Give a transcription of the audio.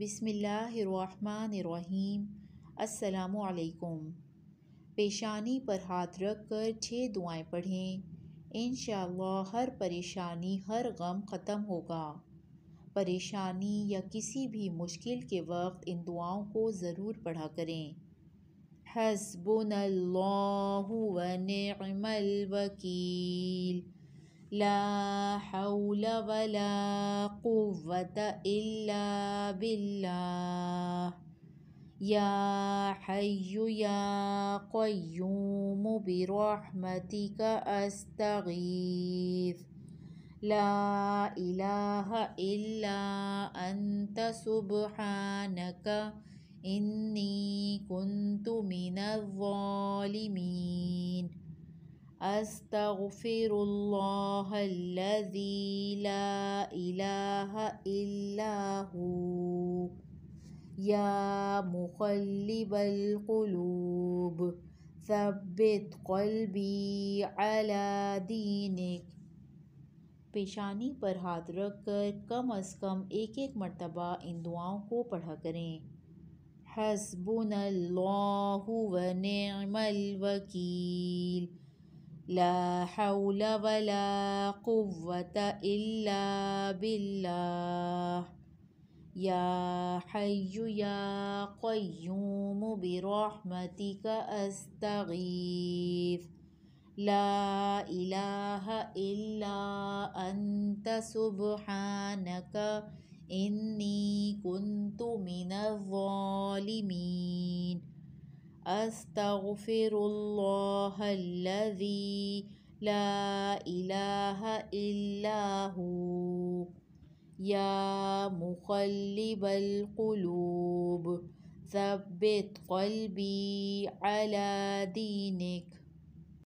بسم اللہ الرحمن الرحیم السلام علیکم پیشانی پر ہاتھ رکھ کر چھ دعائیں پڑھیں انشاءاللہ ہر پریشانی ہر غم ختم ہوگا پریشانی یا کسی بھی مشکل کے وقت ان دعاؤں کو ضرور پڑھا کریں اللہ الوکیل لا حول ولا قوة إلا بالله يا حي يا قيوم برحمتك أستغيث لا إله إلا أنت سبحانك إني كنت من الظالمين استغفر الذي لا یا مخلب القلوب ثبت سب قلبین پیشانی پر ہاتھ رکھ کر کم از کم ایک ایک مرتبہ ان دعاؤں کو پڑھا کریں حسبنا الوکیل لا حول ولا قوة إلا بالله يا حي يا قيوم برحمتك أستغيث لا إله إلا أنت سبحانك إني كنت من الظالمين أستغفر الله الذي لا إله إلا هو يا مقلب القلوب ثبت قلبي على دينك